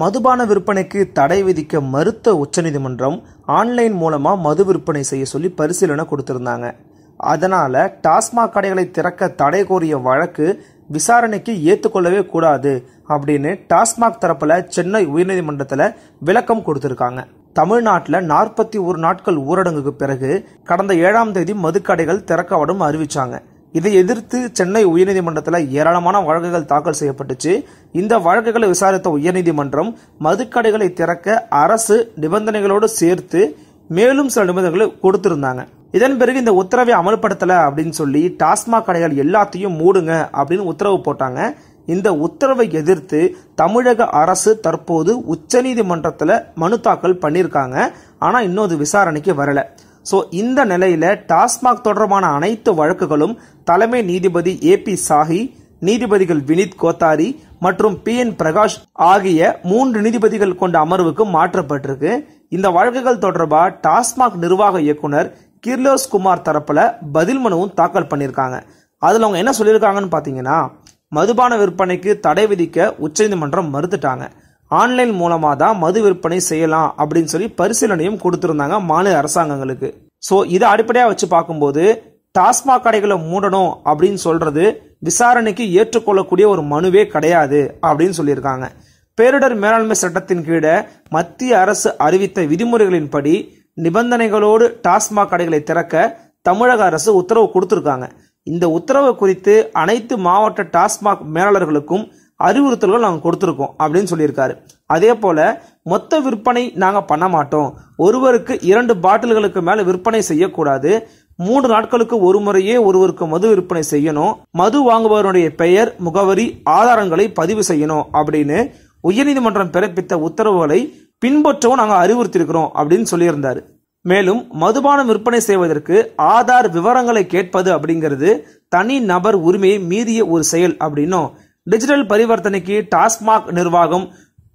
மதுபான விற்பனைக்கு தடை விதிக்க மறுத்த உச்சநீதிமன்றம் ஆன்லைன் மூலமாக மது விற்பனை செய்ய சொல்லி பரிசீலனை கொடுத்துருந்தாங்க அதனால் டாஸ்மாக் கடைகளை திறக்க தடை கோரிய வழக்கு விசாரணைக்கு ஏற்றுக்கொள்ளவே கூடாது அப்படின்னு டாஸ்மாக் தரப்பில் சென்னை உயர்நீதிமன்றத்தில் விளக்கம் கொடுத்துருக்காங்க தமிழ்நாட்டில் நாற்பத்தி ஒரு நாட்கள் ஊரடங்குக்கு பிறகு கடந்த ஏழாம் தேதி மதுக்கடைகள் திறக்கப்படும் அறிவிச்சாங்க இதை எதிர்த்து சென்னை உயர்நீதிமன்றத்தில் ஏராளமான வழக்குகள் தாக்கல் செய்யப்பட்டுச்சு இந்த வழக்குகளை விசாரித்த உயர்நீதிமன்றம் மதுக்கடைகளை திறக்க அரசு நிபந்தனைகளோடு சேர்த்து மேலும் சில நிபந்தனைகளை கொடுத்திருந்தாங்க இதன் பிறகு இந்த உத்தரவை அமல்படுத்தலை அப்படின்னு சொல்லி டாஸ்மாக் கடைகள் எல்லாத்தையும் மூடுங்க அப்படின்னு உத்தரவு போட்டாங்க இந்த உத்தரவை எதிர்த்து தமிழக அரசு தற்போது உச்சநீதிமன்றத்தில் மனு தாக்கல் பண்ணியிருக்காங்க ஆனால் இன்னும் அது விசாரணைக்கு வரலை ஸோ இந்த நிலையில் டாஸ்மாக் தொடர்பான அனைத்து வழக்குகளும் தலைமை நீதிபதி ஏ பி சாஹி நீதிபதிகள் வினித் கோத்தாரி மற்றும் பி என் பிரகாஷ் ஆகிய மூன்று நீதிபதிகள் கொண்ட அமர்வுக்கு மாற்றப்பட்டிருக்கு இந்த வழக்குகள் தொடர்பாக டாஸ்மாக் நிர்வாக இயக்குனர் கிர்லோஸ் குமார் தரப்பில் பதில் மனுவும் தாக்கல் பண்ணியிருக்காங்க அதில் அவங்க என்ன சொல்லியிருக்காங்கன்னு பார்த்தீங்கன்னா மதுபான விற்பனைக்கு தடை விதிக்க உச்சநீதிமன்றம் மறுத்துட்டாங்க ஆன்லைன் மூலமாக தான் மது விற்பனை செய்யலாம் அப்படின்னு சொல்லி பரிசீலனையும் கொடுத்துருந்தாங்க மாநில அரசாங்கங்களுக்கு ஸோ இதை அடிப்படையாக வச்சு பார்க்கும்போது டாஸ்மாக் கடைகளை மூடணும் அப்படின்னு சொல்றது விசாரணைக்கு ஏற்றுக்கொள்ளக்கூடிய ஒரு மனுவே கிடையாது அப்படின்னு சொல்லியிருக்காங்க பேரிடர் மேலாண்மை சட்டத்தின் கீழே மத்திய அரசு அறிவித்த விதிமுறைகளின்படி நிபந்தனைகளோடு டாஸ்மாக் கடைகளை திறக்க தமிழக அரசு உத்தரவு கொடுத்துருக்காங்க இந்த உத்தரவு குறித்து அனைத்து மாவட்ட டாஸ்மாக் மேலாளர்களுக்கும் அறிவுறுத்தல்கள் நாங்கள் கொடுத்துருக்கோம் அப்படின்னு சொல்லியிருக்காரு அதே போல் மொத்த விற்பனை நாங்கள் பண்ண மாட்டோம் ஒருவருக்கு இரண்டு பாட்டில்களுக்கு மேலே விற்பனை செய்யக்கூடாது மூன்று நாட்களுக்கு ஒரு முறையே ஒருவருக்கு மது விற்பனை செய்யணும் மது வாங்குபவருடைய பெயர் முகவரி ஆதாரங்களை பதிவு செய்யணும் அப்படின்னு உயர்நீதிமன்றம் பிறப்பித்த உத்தரவுகளை பின்பற்றவும் நாங்கள் அறிவுறுத்தியிருக்கிறோம் அப்படின்னு சொல்லியிருந்தார் மேலும் மதுபானம் விற்பனை செய்வதற்கு ஆதார் விவரங்களை கேட்பது அப்படிங்கிறது தனி நபர் உரிமையை மீறிய ஒரு செயல் அப்படின்னும் டிஜிட்டல் பரிவர்த்தனைக்கு டாஸ்மாக் நிர்வாகம்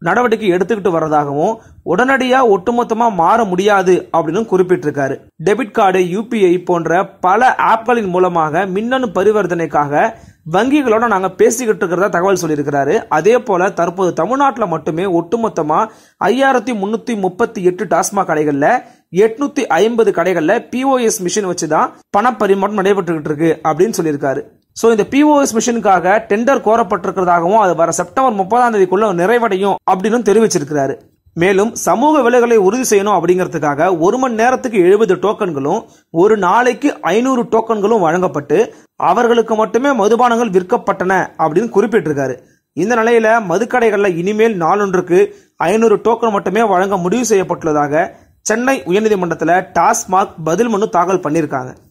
நடவடிக்கை எடுத்துக்கிட்டு வர்றதாகவும் உடனடியாக ஒட்டுமொத்தமாக மாற முடியாது அப்படின்னு குறிப்பிட்டிருக்காரு டெபிட் கார்டு யூபிஐ போன்ற பல ஆப்களின் மூலமாக மின்னணு பரிவர்த்தனைக்காக வங்கிகளோட நாங்கள் பேசிக்கிட்டு இருக்கிறதா தகவல் சொல்லியிருக்கிறாரு அதே போல தற்போது தமிழ்நாட்டில் மட்டுமே ஒட்டுமொத்தமாக ஐயாயிரத்தி முன்னூற்றி முப்பத்தி எட்டு டாஸ்மாக் கடைகளில் எட்நூத்தி ஐம்பது கடைகளில் பிஓஎஸ் மிஷின் வச்சு தான் பணப்பரிமாற்றம் நடைபெற்றுக்கிட்டு இருக்கு அப்படின்னு சொல்லியிருக்காரு ஸோ இந்த பிஓஎஸ் மிஷினுக்காக டெண்டர் கோரப்பட்டிருக்கிறதாகவும் அது வர செப்டம்பர் முப்பதாம் தேதிக்குள்ள நிறைவடையும் அப்படின்னு தெரிவிச்சிருக்கிறாரு மேலும் சமூக விலைகளை உறுதி செய்யணும் அப்படிங்கிறதுக்காக ஒரு மணி நேரத்துக்கு எழுபது டோக்கன்களும் ஒரு நாளைக்கு ஐநூறு டோக்கன்களும் வழங்கப்பட்டு அவர்களுக்கு மட்டுமே மதுபானங்கள் விற்கப்பட்டன அப்படின்னு குறிப்பிட்டிருக்காரு இந்த நிலையில மதுக்கடைகளில் இனிமேல் நாளொன்றுக்கு ஐநூறு டோக்கன் மட்டுமே வழங்க முடிவு செய்யப்பட்டுள்ளதாக சென்னை உயர்நீதிமன்றத்தில் டாஸ்மாக் பதில் மனு தாக்கல் பண்ணியிருக்காங்க